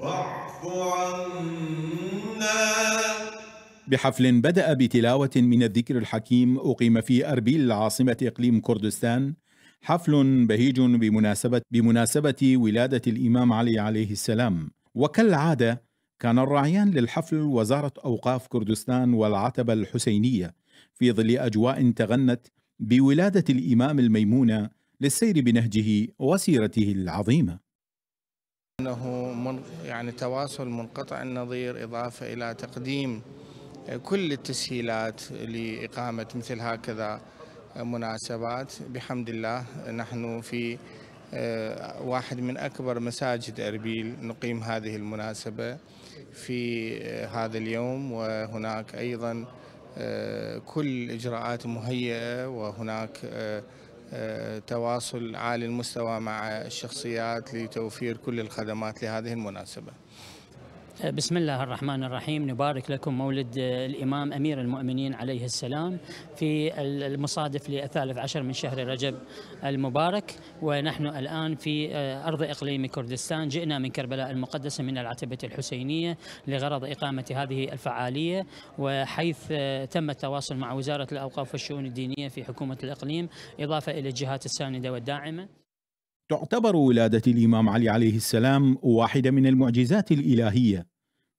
واعف عنا بحفل بدأ بتلاوة من الذكر الحكيم أقيم في أربيل عاصمة إقليم كردستان حفل بهيج بمناسبة بمناسبة ولادة الإمام علي عليه السلام وكالعادة كان الراعيان للحفل وزارة أوقاف كردستان والعتبة الحسينية في ظل أجواء تغنت بولادة الإمام الميمونة للسير بنهجه وسيرته العظيمة انه من يعني تواصل منقطع النظير اضافه الى تقديم كل التسهيلات لاقامه مثل هكذا مناسبات بحمد الله نحن في آه، واحد من أكبر مساجد أربيل نقيم هذه المناسبة في آه، هذا اليوم وهناك أيضا آه، كل إجراءات مهيئة وهناك آه، تواصل عالي المستوى مع الشخصيات لتوفير كل الخدمات لهذه المناسبة بسم الله الرحمن الرحيم نبارك لكم مولد آه، الإمام أمير المؤمنين عليه السلام في المصادف للثالث عشر من شهر رجب المبارك ونحن الآن في آه، أرض إقليم كردستان جئنا من كربلاء المقدسة من العتبة الحسينية لغرض إقامة هذه الفعالية وحيث آه، تم التواصل مع وزارة الأوقاف والشؤون الدينية في حكومة الإقليم إضافة إلى الجهات الساندة والداعمة تعتبر ولادة الإمام علي عليه السلام واحدة من المعجزات الإلهية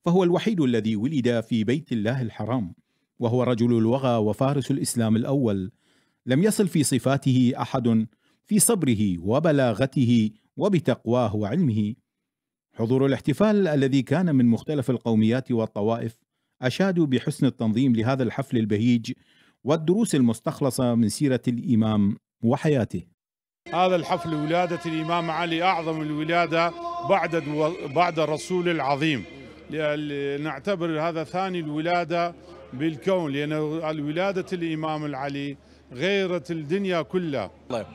فهو الوحيد الذي ولد في بيت الله الحرام وهو رجل الوغى وفارس الإسلام الأول لم يصل في صفاته أحد في صبره وبلاغته وبتقواه وعلمه حضور الاحتفال الذي كان من مختلف القوميات والطوائف أشادوا بحسن التنظيم لهذا الحفل البهيج والدروس المستخلصة من سيرة الإمام وحياته هذا الحفل ولادة الإمام علي أعظم الولادة بعد بعد الرسول العظيم نعتبر هذا ثاني الولادة بالكون لأن ولادة الإمام العلي غيرت الدنيا كلها طيب،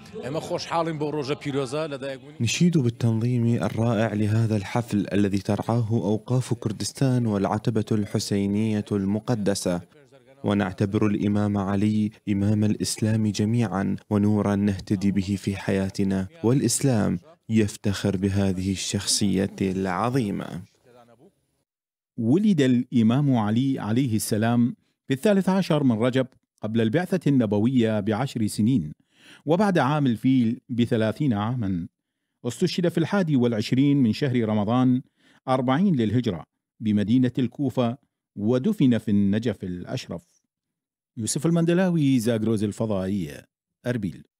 نشيد بالتنظيم الرائع لهذا الحفل الذي ترعاه أوقاف كردستان والعتبة الحسينية المقدسة ونعتبر الإمام علي إمام الإسلام جميعا ونورا نهتدي به في حياتنا والإسلام يفتخر بهذه الشخصية العظيمة ولد الإمام علي عليه السلام في الثالث عشر من رجب قبل البعثة النبوية بعشر سنين وبعد عام الفيل بثلاثين عاما استشهد في الحادي والعشرين من شهر رمضان أربعين للهجرة بمدينة الكوفة ودفن في النجف الأشرف يوسف المندلاوي زاغروز الفضائية أربيل